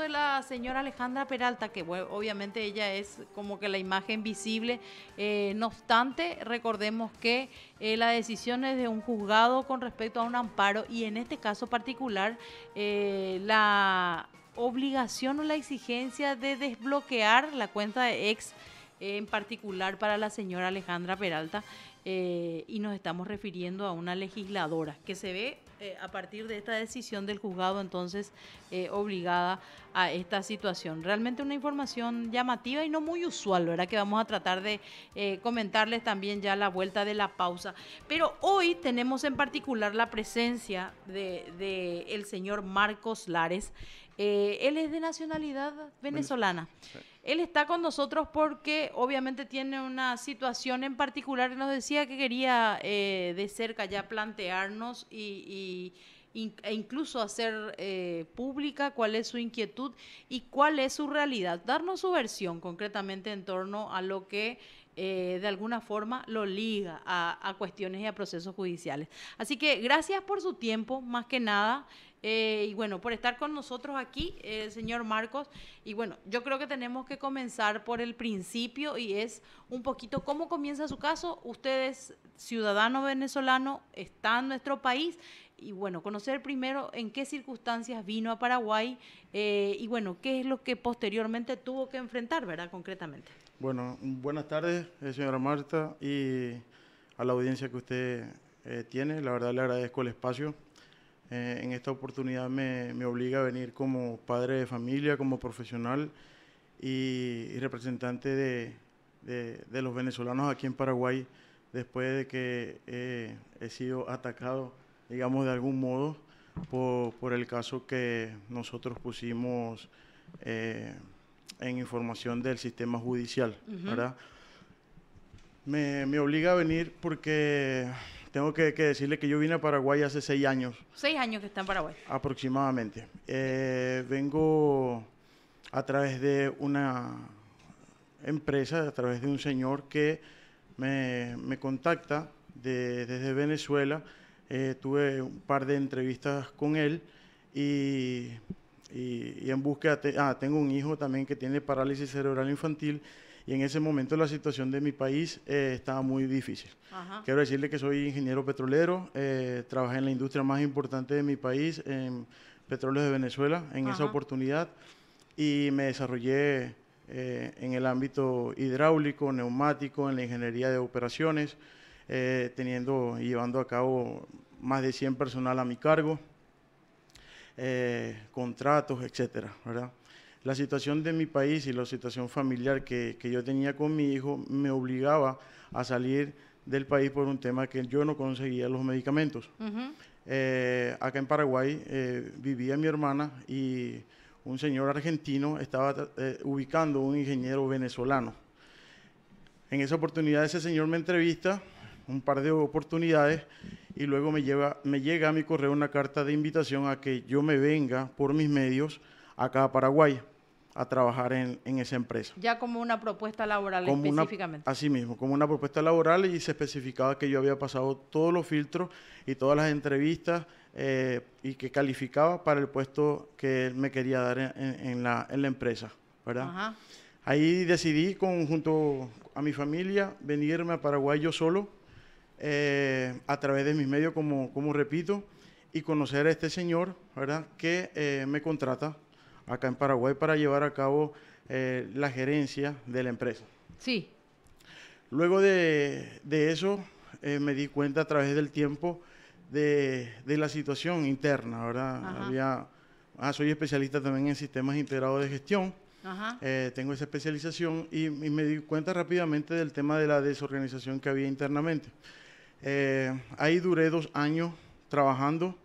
de la señora Alejandra Peralta, que obviamente ella es como que la imagen visible, eh, no obstante, recordemos que eh, la decisión es de un juzgado con respecto a un amparo y en este caso particular eh, la obligación o la exigencia de desbloquear la cuenta de ex en particular para la señora Alejandra Peralta, y nos estamos refiriendo a una legisladora que se ve eh, a partir de esta decisión del juzgado entonces eh, obligada a esta situación. Realmente una información llamativa y no muy usual, ¿verdad? Que vamos a tratar de eh, comentarles también ya la vuelta de la pausa. Pero hoy tenemos en particular la presencia de, de el señor Marcos Lares. Eh, él es de nacionalidad venezolana. Él está con nosotros porque obviamente tiene una situación en particular. Nos decía que quería eh, de cerca ya plantearnos y, e incluso hacer eh, pública cuál es su inquietud y cuál es su realidad. Darnos su versión concretamente en torno a lo que de alguna forma lo liga a, cuestiones y a procesos judiciales. Así que gracias por su tiempo, más que nada. Eh, y bueno, por estar con nosotros aquí, eh, señor Marcos. Y bueno, yo creo que tenemos que comenzar por el principio y es un poquito cómo comienza su caso. Usted es ciudadano venezolano, está en nuestro país y bueno, conocer primero en qué circunstancias vino a Paraguay eh, y bueno, qué es lo que posteriormente tuvo que enfrentar, ¿verdad? Concretamente. Bueno, buenas tardes, señora Marta, y a la audiencia que usted tiene. La verdad le agradezco el espacio eh, en esta oportunidad me, obliga a venir como padre de familia, como profesional y, representante de, los venezolanos aquí en Paraguay después de que eh, he sido atacado, digamos, de algún modo por, el caso que nosotros pusimos eh, en información del sistema judicial, me obliga a venir porque tengo que, decirle que yo vine a Paraguay hace seis años. Seis años que está en Paraguay. Aproximadamente. Eh, vengo a través de una empresa, a través de un señor que me, contacta desde Venezuela. Eh, tuve un par de entrevistas con él y, en búsqueda, ah, tengo un hijo también que tiene parálisis cerebral infantil y en ese momento la situación de mi país eh, estaba muy difícil. Quiero decirle que soy ingeniero petrolero, eh, trabajé en la industria más importante de mi país, en Petróleos de Venezuela, en esa oportunidad, y me desarrollé eh, en el ámbito hidráulico, neumático, en la ingeniería de operaciones, teniendo y llevando a cabo más de 100 personal a mi cargo, contratos, etcétera, ¿verdad? la situación de mi país y la situación familiar que, yo tenía con mi hijo me obligaba a salir del país por un tema que yo no conseguía los medicamentos. Eh, acá en Paraguay eh, vivía mi hermana y un señor argentino estaba eh, ubicando un ingeniero venezolano. En esa oportunidad ese señor me entrevista, un par de oportunidades, y luego me llega a mi correo una carta de invitación a que yo me venga por mis medios acá a Paraguay a trabajar en, esa empresa. Ya como una propuesta laboral como específicamente. así mismo, como una propuesta laboral y se especificaba que yo había pasado todos los filtros y todas las entrevistas eh, y que calificaba para el puesto que él me quería dar en, la, en la, empresa, ¿verdad? Ahí decidí, con, junto a mi familia, venirme a Paraguay yo solo, eh, a través de mis medios, como, como repito, y conocer a este señor, ¿verdad? Que eh, me contrata acá en Paraguay para llevar a cabo eh, la gerencia de la empresa. Sí. Luego de, eso eh, me di cuenta a través del tiempo de, la situación interna, ¿verdad? Había, ah, soy especialista también en sistemas integrados de gestión. Ajá. Eh, tengo esa especialización y, me di cuenta rápidamente del tema de la desorganización que había internamente. ahí duré dos años trabajando.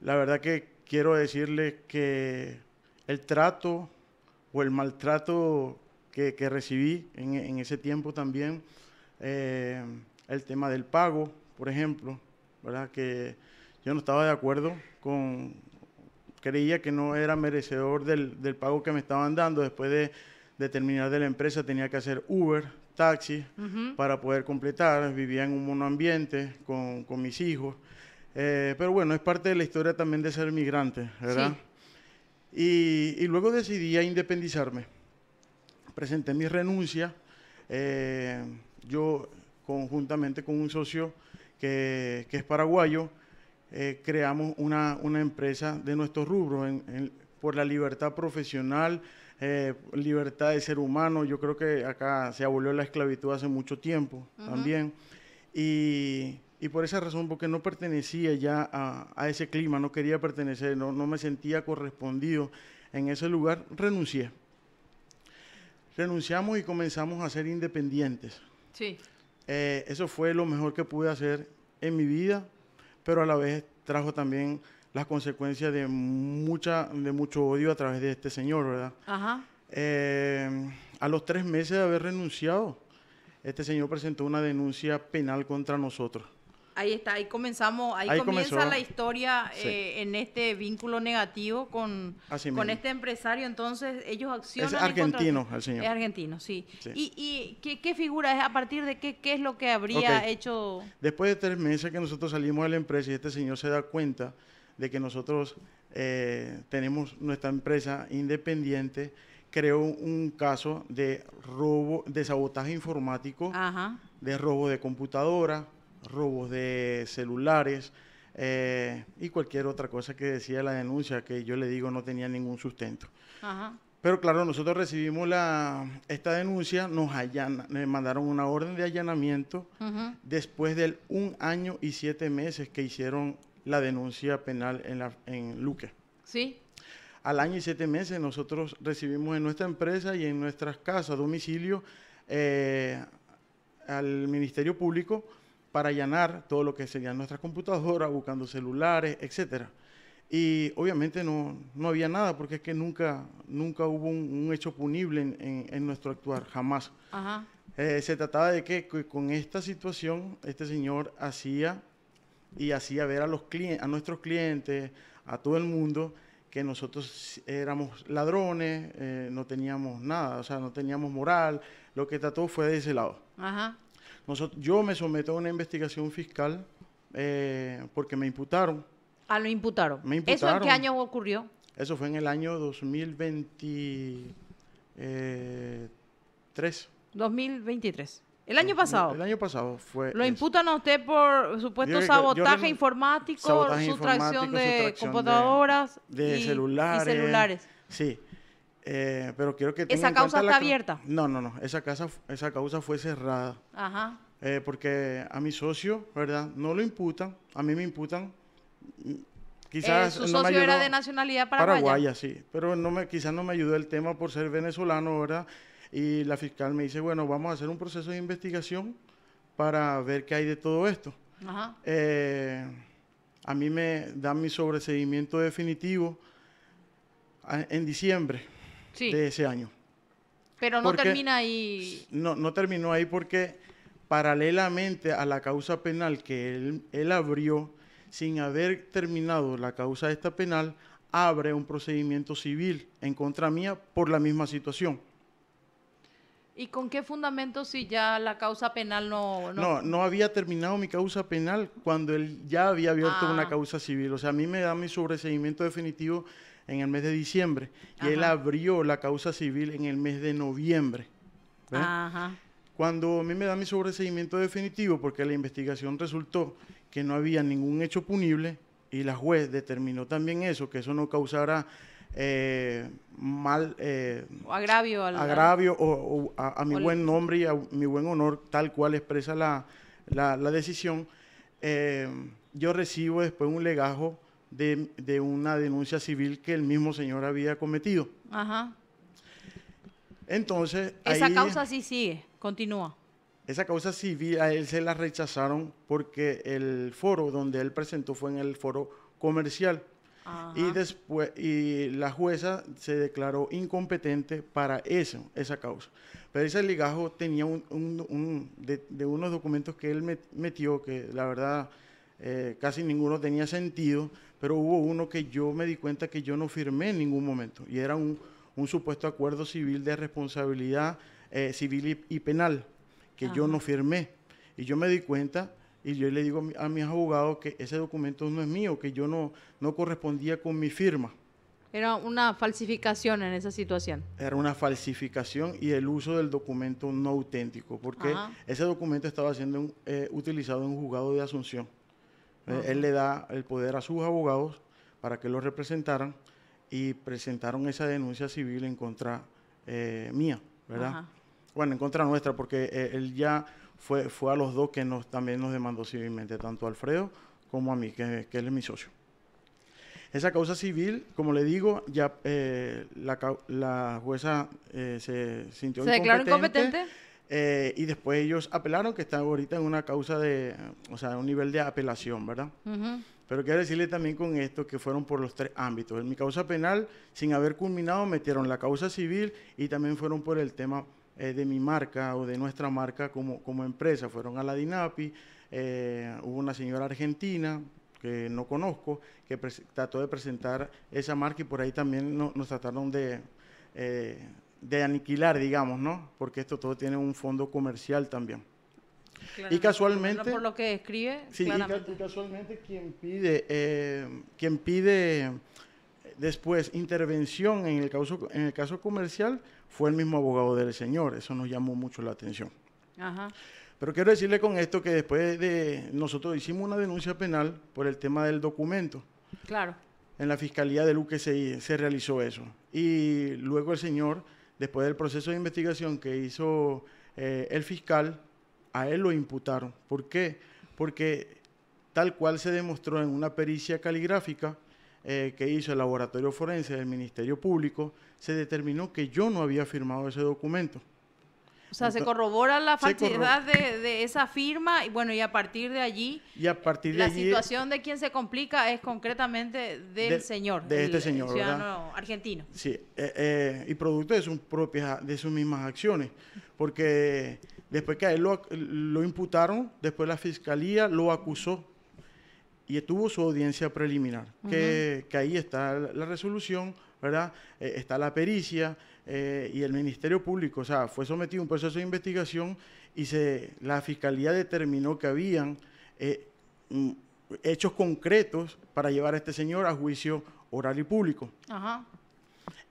la verdad que quiero decirle que el trato o el maltrato que, recibí en, ese tiempo también, eh, el tema del pago, por ejemplo, ¿verdad? Que yo no estaba de acuerdo con, creía que no era merecedor del, pago que me estaban dando después de, terminar de la empresa, tenía que hacer Uber, taxi, para poder completar, vivía en un monoambiente con, con mis hijos. Eh, pero bueno, es parte de la historia también de ser migrante, ¿verdad? Y, luego decidí independizarme. Presenté mi renuncia. Eh, yo, conjuntamente con un socio que, es paraguayo, eh, creamos una, empresa de nuestros rubros por la libertad profesional, libertad de ser humano. Yo creo que acá se abolió la esclavitud hace mucho tiempo también. Y y por esa razón, porque no pertenecía ya a, ese clima, no quería pertenecer, no, me sentía correspondido en ese lugar, renuncié. Renunciamos y comenzamos a ser independientes. Sí. Eh, eso fue lo mejor que pude hacer en mi vida, pero a la vez trajo también las consecuencias de, mucha, de mucho odio a través de este señor, ¿verdad? Ajá. Eh, a los tres meses de haber renunciado, este señor presentó una denuncia penal contra nosotros. Ahí está, ahí comenzamos, ahí, comienza la historia eh, en este vínculo negativo con, con este empresario. Entonces, ellos accionan. Es argentino el, señor. Es argentino, sí. y qué figura es? ¿A partir de qué, qué es lo que habría hecho? Después de tres meses que nosotros salimos de la empresa y este señor se da cuenta de que nosotros eh, tenemos nuestra empresa independiente, creó un caso de robo, de sabotaje informático, de robo de computadora robos de celulares eh, y cualquier otra cosa que decía la denuncia que yo le digo no tenía ningún sustento. Pero claro, nosotros recibimos la, esta denuncia, nos mandaron una orden de allanamiento después del un año y siete meses que hicieron la denuncia penal en, la, en Luque. Sí. Al año y siete meses nosotros recibimos en nuestra empresa y en nuestras casas, domicilio, eh, al Ministerio Público para allanar todo lo que sería nuestras computadoras, buscando celulares, etc. Y obviamente no, no había nada, porque es que nunca, nunca hubo un, hecho punible en, nuestro actuar, jamás. Eh, se trataba de que, con esta situación este señor hacía y hacía ver a, los a nuestros clientes, a todo el mundo, que nosotros éramos ladrones, eh, no teníamos nada, o sea, no teníamos moral. Lo que trató fue de ese lado. Ajá yo me someto a una investigación fiscal eh, porque me imputaron. Ah, lo imputaron. ¿Eso en qué año ocurrió? Eso fue en el año 2023. 2023. Eh, el año pasado. El año pasado fue. Lo imputan a usted por supuesto sabotaje informático, sustracción, de computadoras. De, celulares. Y celulares. Sí. Eh, pero quiero que... ¿Esa causa está abierta? No, no, no. Esa, casa, esa causa fue cerrada. Ajá. Eh, porque a mi socio, ¿verdad? No lo imputan, a mí me imputan. Mm, quizás eh, su socio era de nacionalidad paraguaya. Paraguaya, sí. Pero no me, quizás no me ayudó el tema por ser venezolano, ¿verdad? Y la fiscal me dice, bueno, vamos a hacer un proceso de investigación para ver qué hay de todo esto. Ajá. a mí me dan mi sobreseguimiento definitivo en diciembre de ese año. Pero no termina ahí. No, no terminó ahí porque paralelamente a la causa penal que él, él abrió, sin haber terminado la causa de esta penal, abre un procedimiento civil en contra mía por la misma situación. ¿Y con qué fundamento si ya la causa penal no, no... No, había terminado mi causa penal cuando él ya había abierto ah. una causa civil. O sea, a mí me da mi sobreseimiento definitivo en el mes de diciembre y él abrió la causa civil en el mes de noviembre. Ajá. Cuando a mí me da mi sobreseimiento definitivo, porque la investigación resultó que no había ningún hecho punible y la juez determinó también eso, que eso no causara eh, mal eh, o agravio, al, agravio o, a, mi buen nombre y a mi buen honor, tal cual expresa la, la, decisión, eh, yo recibo después un legajo de, una denuncia civil que el mismo señor había cometido. Ajá. Entonces. Esa causa sí sigue, continúa. Esa causa civil a él se la rechazaron porque el foro donde él presentó fue en el foro comercial. Y después, y la jueza se declaró incompetente para eso, esa causa. Pero ese ligajo tenía un, de, unos documentos que él metió, que la verdad eh, casi ninguno tenía sentido, pero hubo uno que yo me di cuenta que yo no firmé en ningún momento y era un, supuesto acuerdo civil de responsabilidad eh, civil y, penal que yo no firmé. Y yo me di cuenta y yo le digo a mis abogados que ese documento no es mío, que yo no, no correspondía con mi firma. Era una falsificación en esa situación. Era una falsificación y el uso del documento no auténtico, porque ese documento estaba siendo eh, utilizado en un juzgado de Asunción. Eh, él, le da el poder a sus abogados para que lo representaran y presentaron esa denuncia civil en contra eh, mía, ¿verdad? Bueno, en contra nuestra, porque eh, él ya fue, fue a los dos que nos, también nos demandó civilmente, tanto a Alfredo como a mí, que, él es mi socio. Esa causa civil, como le digo, ya la, jueza se sintió ¿Se declaró incompetente? Eh, y después ellos apelaron, que están ahorita en una causa de, o sea, un nivel de apelación, ¿verdad? Pero quiero decirle también con esto que fueron por los tres ámbitos. En mi causa penal, sin haber culminado, metieron la causa civil y también fueron por el tema eh, de mi marca o de nuestra marca como, como empresa. Fueron a la DINAPI, eh, hubo una señora argentina que no conozco, que trató de presentar esa marca y por ahí también nos trataron de de aniquilar, digamos, ¿no? Porque esto todo tiene un fondo comercial también. y casualmente... Por lo que escribe, sí, y casualmente quien pide, eh, quien pide eh, después intervención en el, caso, en el caso comercial fue el mismo abogado del señor. Eso nos llamó mucho la atención. Ajá. Pero quiero decirle con esto que después de nosotros hicimos una denuncia penal por el tema del documento. Claro. En la fiscalía de Luque se realizó eso. Y luego el señor después del proceso de investigación que hizo eh, el fiscal, a él lo imputaron. ¿Por qué? Porque tal cual se demostró en una pericia caligráfica eh, que hizo el laboratorio forense del Ministerio Público, se determinó que yo no había firmado ese documento. O sea, se corrobora la falsedad De, esa firma y bueno, y a partir de allí... La situación de quien se complica es concretamente del señor. De este señor, ciudadano argentino. Sí, eh, eh, y producto de sus propias, de sus mismas acciones. Porque después que a él lo, imputaron, después la fiscalía lo acusó y tuvo su audiencia preliminar, que, ahí está la resolución, ¿verdad? Eh, está la pericia, eh, y el Ministerio Público, o sea, fue sometido a un proceso de investigación y se, la Fiscalía determinó que habían eh, mm, hechos concretos para llevar a este señor a juicio oral y público. Ajá.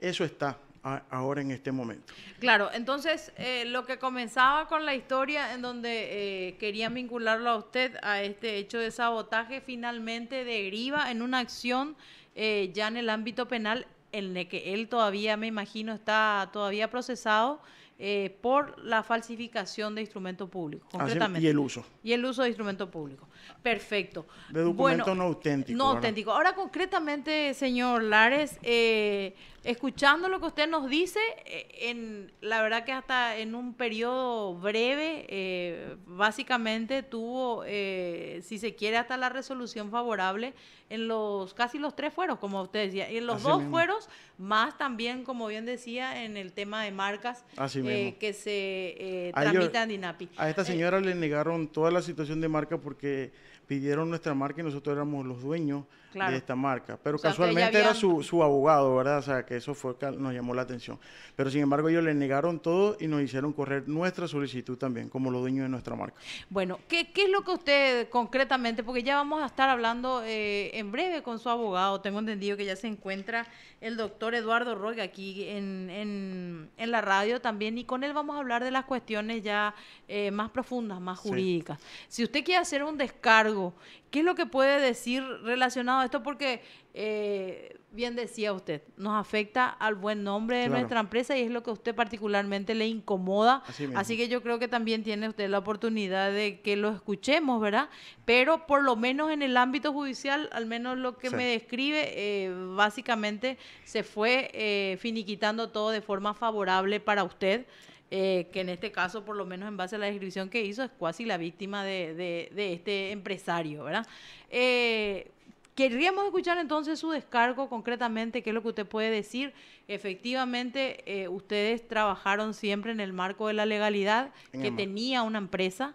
Eso está ahora en este momento. Claro, entonces eh, lo que comenzaba con la historia en donde quería querían vincularlo a usted a este hecho de sabotaje finalmente deriva en una acción ya en el ámbito penal en el que él todavía, me imagino, está todavía procesado eh, por la falsificación de instrumento público, concretamente. y el uso. Y el uso de instrumento público. Perfecto. De documento no auténtico. No auténtico. Ahora, concretamente, señor Lares, eh, escuchando lo que usted nos dice, eh, en, la verdad que hasta en un periodo breve, eh, básicamente tuvo, eh, si se quiere, hasta la resolución favorable en los casi los tres fueros, como usted decía, y en los dos fueros, más también, como bien decía, en el tema de marcas que se tramitan en A esta señora le negaron toda la situación de marca porque pidieron nuestra marca y nosotros éramos los dueños de esta marca. Pero casualmente era su, abogado, ¿verdad? O sea, que eso fue que nos llamó la atención. Pero sin embargo, ellos le negaron todo y nos hicieron correr nuestra solicitud también, como los dueños de nuestra marca. Bueno, ¿qué, es lo que usted concretamente, porque ya vamos a estar hablando eh, en breve con su abogado, tengo entendido que ya se encuentra el doctor Eduardo Roque aquí en, la radio también, y con él vamos a hablar de las cuestiones ya eh, más profundas, más jurídicas. Si usted quiere hacer un descargo ¿Qué es lo que puede decir relacionado a esto? Porque, eh, bien decía usted, nos afecta al buen nombre de nuestra empresa y es lo que a usted particularmente le incomoda. Así, que yo creo que también tiene usted la oportunidad de que lo escuchemos, ¿verdad? Pero por lo menos en el ámbito judicial, al menos lo que me describe, eh, básicamente se fue eh, finiquitando todo de forma favorable para usted. Eh, que en este caso, por lo menos en base a la descripción que hizo, es casi la víctima de, este empresario, ¿verdad? Eh, Querríamos escuchar entonces su descargo concretamente, qué es lo que usted puede decir. Efectivamente, eh, ustedes trabajaron siempre en el marco de la legalidad, que tenía una empresa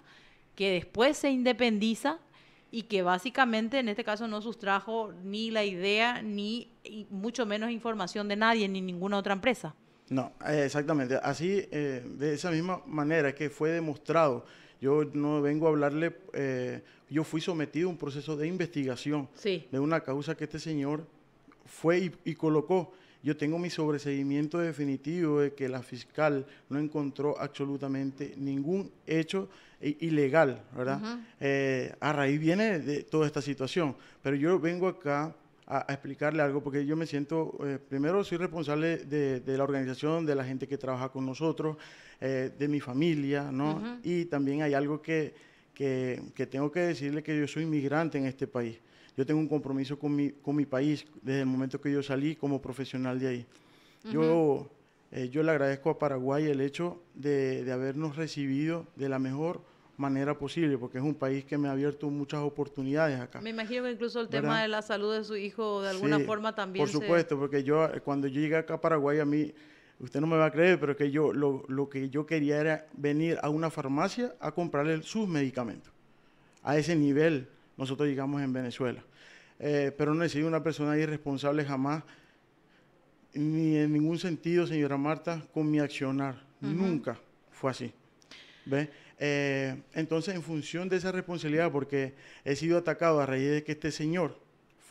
que después se independiza y que básicamente en este caso no sustrajo ni la idea ni mucho menos información de nadie ni ninguna otra empresa. No, eh, exactamente. Así, eh, de esa misma manera que fue demostrado, yo no vengo a hablarle, eh, yo fui sometido a un proceso de investigación de una causa que este señor fue y, colocó. Yo tengo mi sobreseguimiento definitivo de que la fiscal no encontró absolutamente ningún hecho ilegal, ¿verdad? a raíz viene de toda esta situación, pero yo vengo acá a, explicarle algo, porque yo me siento, eh, primero soy responsable de, la organización, de la gente que trabaja con nosotros, eh, de mi familia, ¿no? Y también hay algo que, que, que, tengo que decirle que yo soy inmigrante en este país. Yo tengo un compromiso con mi, con mi país desde el momento que yo salí como profesional de ahí. Yo eh, yo le agradezco a Paraguay el hecho de, de, habernos recibido de la mejor manera posible, porque es un país que me ha abierto muchas oportunidades acá. Me imagino que incluso el tema de la salud de su hijo de alguna forma también. Por supuesto, porque yo cuando yo llegué acá a Paraguay, a mí, usted no me va a creer, pero que yo lo, que yo quería era venir a una farmacia a comprarle sus medicamentos. A ese nivel nosotros llegamos en Venezuela. Eh, pero no he sido una persona irresponsable jamás, ni en ningún sentido, señora Marta, con mi accionar. Nunca fue así. Eh, entonces, en función de esa responsabilidad, porque he sido atacado a raíz de que este señor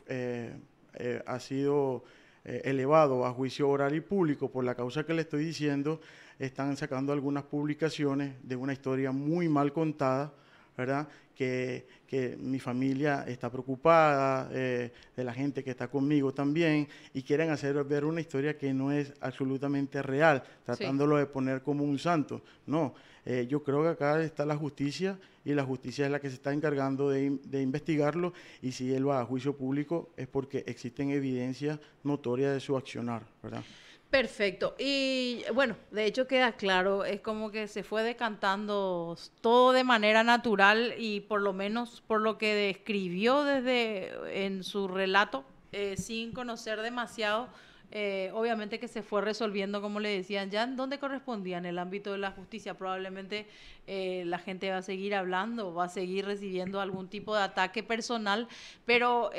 eh, eh, ha sido elevado a juicio oral y público por la causa que le estoy diciendo, están sacando algunas publicaciones de una historia muy mal contada, ¿verdad? que, mi familia está preocupada, eh, de la gente que está conmigo también, y quieren hacer ver una historia que no es absolutamente real, tratándolo de poner como un santo. No, eh, yo creo que acá está la justicia y la justicia es la que se está encargando de, investigarlo y si él va a juicio público es porque existen evidencias notorias de su accionar, ¿verdad? Perfecto. Y bueno, de hecho queda claro, es como que se fue decantando todo de manera natural y por lo menos por lo que describió desde en su relato, eh, sin conocer demasiado, eh, obviamente que se fue resolviendo, como le decían, ya en dónde correspondía en el ámbito de la justicia. Probablemente eh, la gente va a seguir hablando, va a seguir recibiendo algún tipo de ataque personal, pero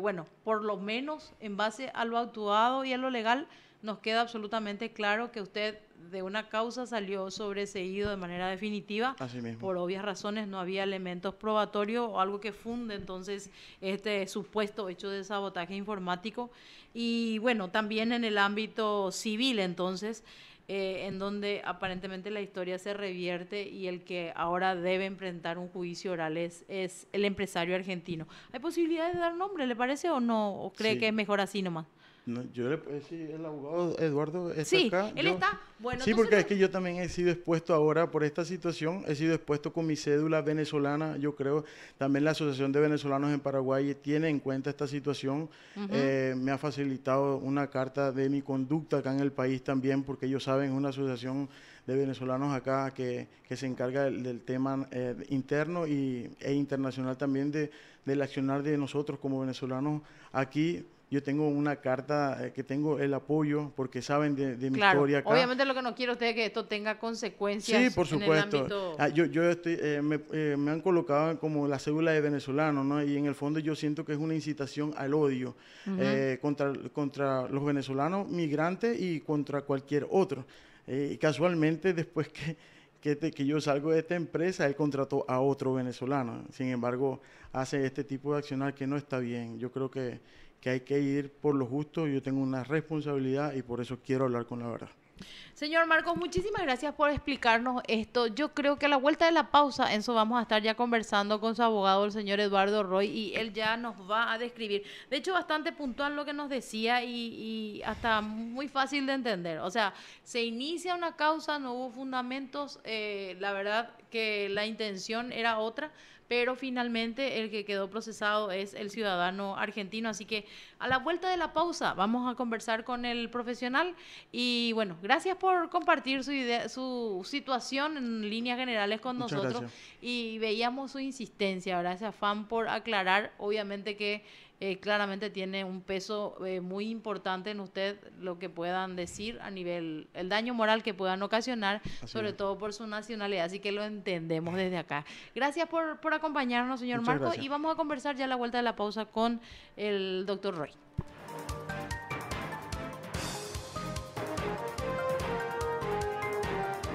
bueno, por lo menos en base a lo actuado y a lo legal, nos queda absolutamente claro que usted de una causa salió sobreseído de manera definitiva. Por obvias razones no había elementos probatorios o algo que funde entonces este supuesto hecho de sabotaje informático. Y bueno, también en el ámbito civil entonces, eh, en donde aparentemente la historia se revierte y el que ahora debe enfrentar un juicio oral es, el empresario argentino. ¿Hay posibilidad de dar nombre, le parece, o no? ¿O cree que es mejor así nomás? No, yo le puedo eh, decir, el abogado Eduardo está sí, él está. Bueno, sí, porque es que yo también he sido expuesto ahora por esta situación, he sido expuesto con mi cédula venezolana, yo creo, también la Asociación de Venezolanos en Paraguay tiene en cuenta esta situación, eh, me ha facilitado una carta de mi conducta acá en el país también, porque ellos saben, es una asociación de venezolanos acá que, se encarga del, tema eh, interno y, e internacional también de, del accionar de nosotros como venezolanos aquí yo tengo una carta eh, que tengo el apoyo porque saben de, mi historia acá. Obviamente lo que no quiero usted es que esto tenga consecuencias. Sí, por supuesto. Ah, yo, yo eh, me, eh, me, han colocado como la cédula de venezolano, ¿no? Y en el fondo yo siento que es una incitación al odio contra, contra los venezolanos migrantes y contra cualquier otro. y casualmente después que... Que, que, yo salgo de esta empresa, él contrató a otro venezolano. Sin embargo, hace este tipo de accionar que no está bien. Yo creo que que hay que ir por lo justo, yo tengo una responsabilidad y por eso quiero hablar con la verdad. Señor Marcos, muchísimas gracias por explicarnos esto. Yo creo que a la vuelta de la pausa, eso vamos a estar ya conversando con su abogado, el señor Eduardo Roy, y él ya nos va a describir. De hecho, bastante puntual lo que nos decía y, hasta muy fácil de entender. O sea, se inicia una causa, no hubo fundamentos, eh, la verdad que la intención era otra pero finalmente el que quedó procesado es el ciudadano argentino. Así que a la vuelta de la pausa vamos a conversar con el profesional y bueno, gracias por compartir su, idea, su situación en líneas generales con nosotros y veíamos su insistencia, Gracias, Ese afán por aclarar, obviamente que eh, claramente tiene un peso eh, muy importante en usted lo que puedan decir a nivel, el daño moral que puedan ocasionar, sobre todo por su nacionalidad. Así que lo entendemos desde acá. Gracias por, por acompañarnos, señor Marco, y vamos a conversar ya a la vuelta de la pausa con el doctor Roy.